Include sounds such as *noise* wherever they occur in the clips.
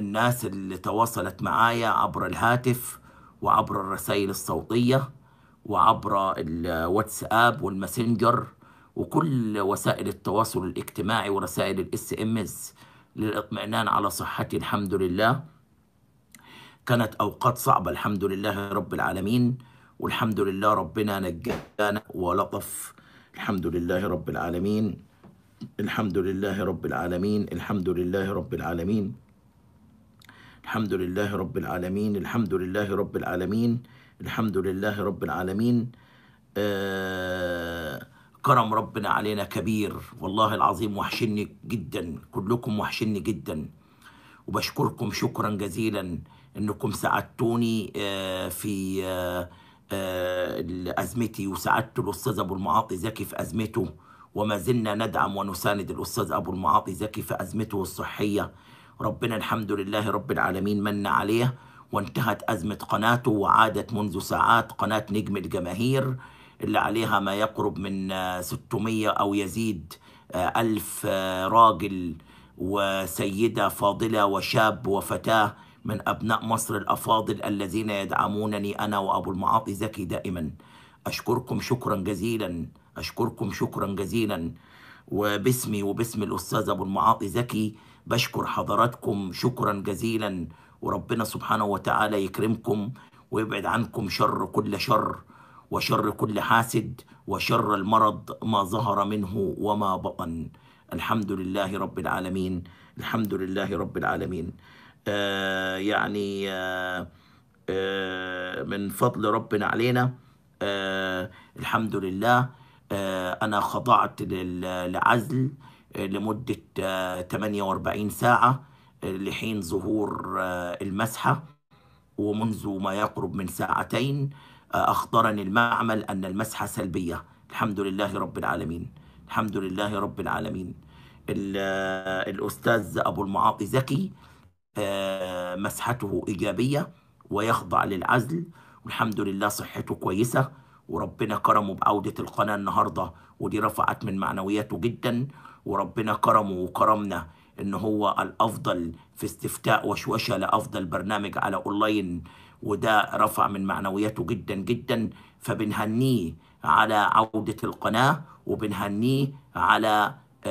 الناس اللي تواصلت معايا عبر الهاتف وعبر الرسائل الصوتية وعبر الواتساب والماسنجر وكل وسائل التواصل الاجتماعي ورسائل الاس ام اس للاطمئنان على صحتي الحمد لله كانت اوقات صعبه الحمد لله رب العالمين والحمد لله ربنا نجانا ولطف الحمد لله رب العالمين الحمد لله رب العالمين الحمد لله رب العالمين الحمد لله رب العالمين الحمد لله رب العالمين الحمد لله رب العالمين آه كرم ربنا علينا كبير والله العظيم وحشني جدا كلكم وحشني جدا وبشكركم شكرا جزيلا انكم ساعدتوني آه في آه, آه، ازمتي وساعدت الاستاذ ابو المعاطي زكي في ازمته وما زلنا ندعم ونساند الاستاذ ابو المعاطي زكي في ازمته الصحيه ربنا الحمد لله رب العالمين من عليه وانتهت أزمة قناته وعادت منذ ساعات قناة نجم الجماهير اللي عليها ما يقرب من 600 أو يزيد آه، ألف آه، راجل وسيدة فاضلة وشاب وفتاة من أبناء مصر الأفاضل الذين يدعمونني أنا وأبو المعاطي زكي دائما أشكركم شكرا جزيلا أشكركم شكرا جزيلا وباسمي وباسم الأستاذ أبو المعاطي زكي بشكر حضراتكم شكرا جزيلا وربنا سبحانه وتعالى يكرمكم ويبعد عنكم شر كل شر وشر كل حاسد وشر المرض ما ظهر منه وما بطن الحمد لله رب العالمين الحمد لله رب العالمين آه يعني آه آه من فضل ربنا علينا آه الحمد لله آه، أنا خضعت للعزل آه، لمدة 48 آه، ساعة لحين ظهور المسحة ومنذ ما يقرب من ساعتين أخبرني المعمل أن المسحة سلبية الحمد لله رب العالمين الحمد لله رب العالمين الأستاذ أبو المعاطي زكي مسحته إيجابية ويخضع للعزل والحمد لله صحته كويسة وربنا كرمه بعودة القناة النهاردة ودي رفعت من معنوياته جدا وربنا كرمه وكرمنا ان هو الافضل في استفتاء وشوشة لافضل برنامج على اونلاين وده رفع من معنوياته جدا جدا فبنهنيه على عودة القناة وبنهنيه على آآ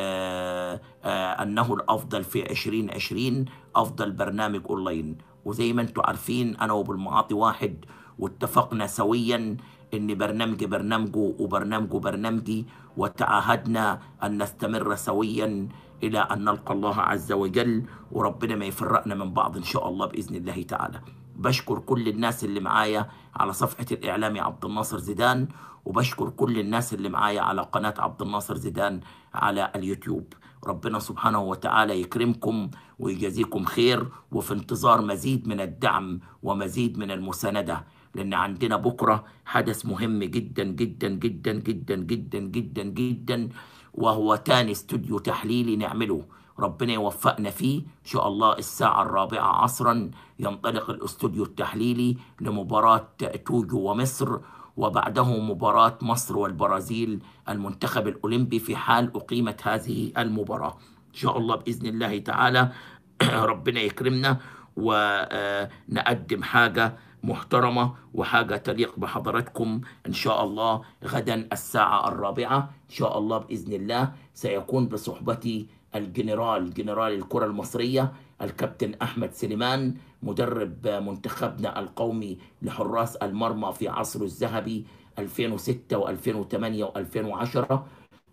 آه، آآ آه، أنه الأفضل في 2020 أفضل برنامج أونلاين وزي ما انتم عارفين أنا وبالمعاطي واحد واتفقنا سويا إن برنامجي برنامجه وبرنامجه برنامجي وتعاهدنا أن نستمر سويا إلى أن نلقى الله عز وجل وربنا ما يفرقنا من بعض إن شاء الله بإذن الله تعالى بشكر كل الناس اللي معايا على صفحة الإعلامي عبد الناصر زيدان وبشكر كل الناس اللي معايا على قناة عبد الناصر زيدان على اليوتيوب ربنا سبحانه وتعالى يكرمكم ويجازيكم خير وفي انتظار مزيد من الدعم ومزيد من المساندة لأن عندنا بكرة حدث مهم جدا جدا جدا جدا جدا جدا جدا وهو تاني استوديو تحليلي نعمله ربنا يوفقنا فيه إن شاء الله الساعة الرابعة عصرا ينطلق الاستوديو التحليلي لمباراة توجو ومصر وبعده مباراة مصر والبرازيل المنتخب الأولمبي في حال أقيمت هذه المباراة إن شاء الله بإذن الله تعالى *clears throat* ربنا يكرمنا ونقدم حاجة محترمة وحاجة تليق بحضراتكم إن شاء الله غدا الساعة الرابعة إن شاء الله بإذن الله سيكون بصحبتي الجنرال جنرال الكرة المصرية الكابتن أحمد سليمان مدرب منتخبنا القومي لحراس المرمى في عصره الذهبي 2006 و2008 و2010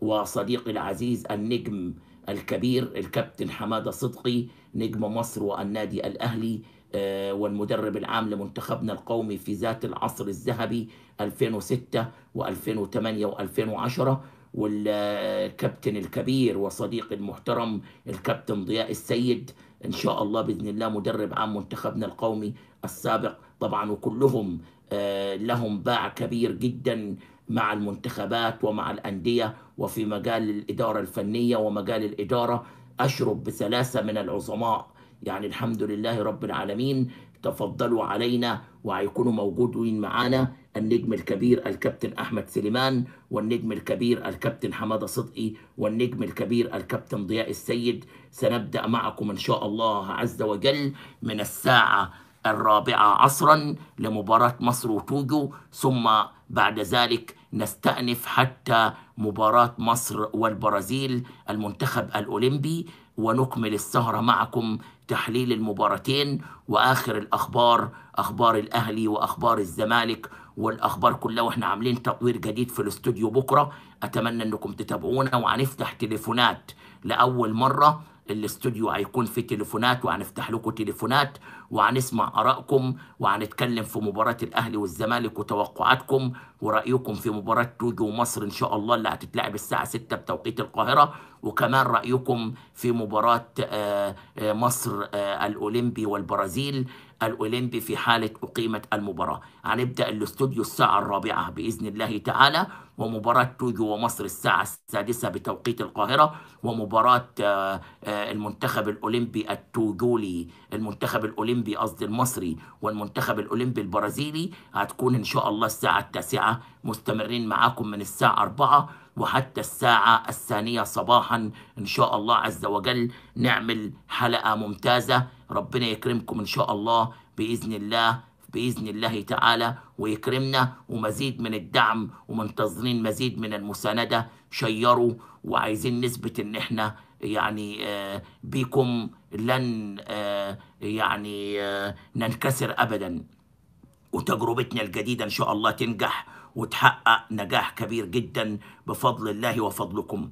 وصديقي العزيز النجم الكبير الكابتن حماده صدقي نجم مصر والنادي الاهلي آه، والمدرب العام لمنتخبنا القومي في ذات العصر الذهبي 2006 و2008 و2010 والكابتن الكبير وصديقي المحترم الكابتن ضياء السيد ان شاء الله باذن الله مدرب عام منتخبنا القومي السابق طبعا وكلهم آه، لهم باع كبير جدا مع المنتخبات ومع الانديه وفي مجال الإدارة الفنية ومجال الإدارة أشرف بثلاثة من العظماء يعني الحمد لله رب العالمين تفضلوا علينا وهيكونوا موجودين معانا النجم الكبير الكابتن احمد سليمان والنجم الكبير الكابتن حماده صدقي والنجم الكبير الكابتن ضياء السيد سنبدا معكم ان شاء الله عز وجل من الساعه الرابعه عصرا لمباراه مصر وتوجو ثم بعد ذلك نستأنف حتى مباراة مصر والبرازيل المنتخب الأولمبي ونكمل السهرة معكم تحليل المباراتين وآخر الأخبار أخبار الأهلي وأخبار الزمالك والأخبار كلها وإحنا عاملين تطوير جديد في الاستوديو بكرة أتمنى أنكم تتابعونا وهنفتح تليفونات لأول مرة الاستوديو هيكون في تليفونات وهنفتح لكم تليفونات وهنسمع ارائكم وهنتكلم في مباراه الاهلي والزمالك وتوقعاتكم ورايكم في مباراه توجو ومصر ان شاء الله اللي هتتلعب الساعه 6 بتوقيت القاهره وكمان رايكم في مباراه آه، آه، مصر آه، الاولمبي والبرازيل الاولمبي في حاله اقيمت المباراه هنبدا الاستوديو الساعه الرابعه باذن الله تعالى ومباراة توجو ومصر الساعة السادسة بتوقيت القاهرة ومباراة آه، آه، المنتخب الأولمبي التوجولي المنتخب الأولمبي قصدي المصري والمنتخب الأولمبي البرازيلي هتكون إن شاء الله الساعة التاسعة مستمرين معاكم من الساعة أربعة وحتى الساعة الثانية صباحا إن شاء الله عز وجل نعمل حلقة ممتازة ربنا يكرمكم إن شاء الله بإذن الله باذن الله تعالى ويكرمنا ومزيد من الدعم ومنتظرين مزيد من المسانده شيروا وعايزين نثبت ان احنا يعني آه، بكم لن آه، يعني آه، ننكسر ابدا وتجربتنا الجديده ان شاء الله تنجح وتحقق نجاح كبير جدا بفضل الله وفضلكم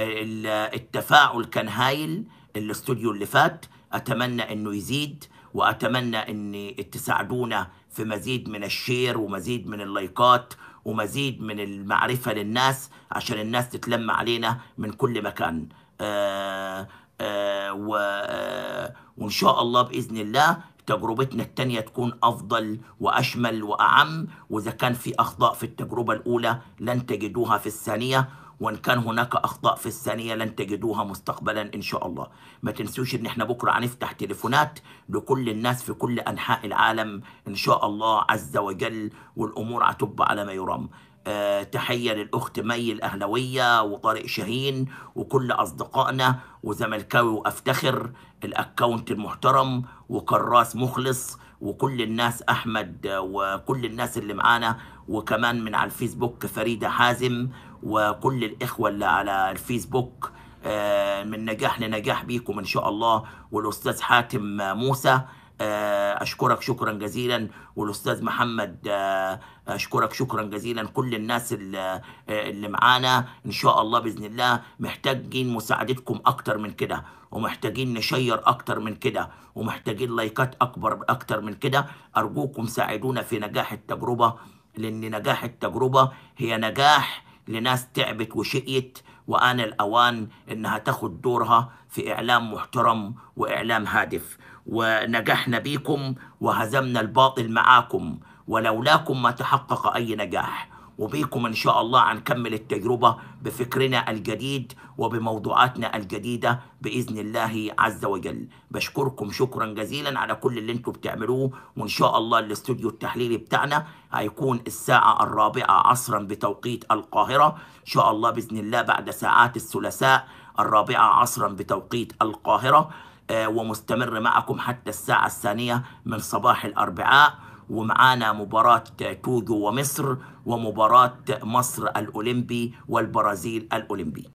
التفاعل كان هايل الاستوديو اللي فات اتمنى انه يزيد وأتمنى أن تساعدونا في مزيد من الشير ومزيد من اللايكات ومزيد من المعرفة للناس عشان الناس تتلم علينا من كل مكان آه، آه، آه، وإن شاء الله بإذن الله تجربتنا التانية تكون أفضل وأشمل وأعم وإذا كان في أخطاء في التجربة الأولى لن تجدوها في الثانية وان كان هناك اخطاء في الثانيه لن تجدوها مستقبلا ان شاء الله ما تنسوش ان احنا بكره هنفتح تليفونات لكل الناس في كل انحاء العالم ان شاء الله عز وجل والامور هتبقى على ما يرام أه تحية للأخت مي الاهلاويه وطارق شاهين وكل أصدقائنا وزملكاوي وأفتخر الاكونت المحترم وكراس مخلص وكل الناس أحمد وكل الناس اللي معانا وكمان من على الفيسبوك فريدة حازم وكل الإخوة اللي على الفيسبوك آه، من نجاح لنجاح بيكم إن شاء الله والأستاذ حاتم موسى آه، اشكرك شكرا جزيلا والاستاذ محمد آه، اشكرك شكرا جزيلا كل الناس اللي, اللي معانا ان شاء الله باذن الله محتاجين مساعدتكم اكتر من كده ومحتاجين نشير اكتر من كده ومحتاجين لايكات اكبر اكتر من كده ارجوكم ساعدونا في نجاح التجربه لان نجاح التجربه هي نجاح لناس تعبت وشقيت وآن الأوان إنها تاخد دورها في إعلام محترم وإعلام هادف ونجحنا بيكم وهزمنا الباطل معاكم ولولاكم ما تحقق أي نجاح وبيكم إن شاء الله هنكمل التجربة بفكرنا الجديد وبموضوعاتنا الجديدة بإذن الله عز وجل بشكركم شكرا جزيلا على كل اللي انتم بتعملوه وإن شاء الله الاستوديو التحليلي بتاعنا هيكون الساعة الرابعة عصرا بتوقيت القاهرة إن شاء الله بإذن الله بعد ساعات الثلاثاء الرابعة عصرا بتوقيت القاهرة آه، ومستمر معكم حتى الساعة الثانية من صباح الأربعاء ومعانا مباراة كوجو ومصر ومباراة مصر الأولمبي والبرازيل الأولمبي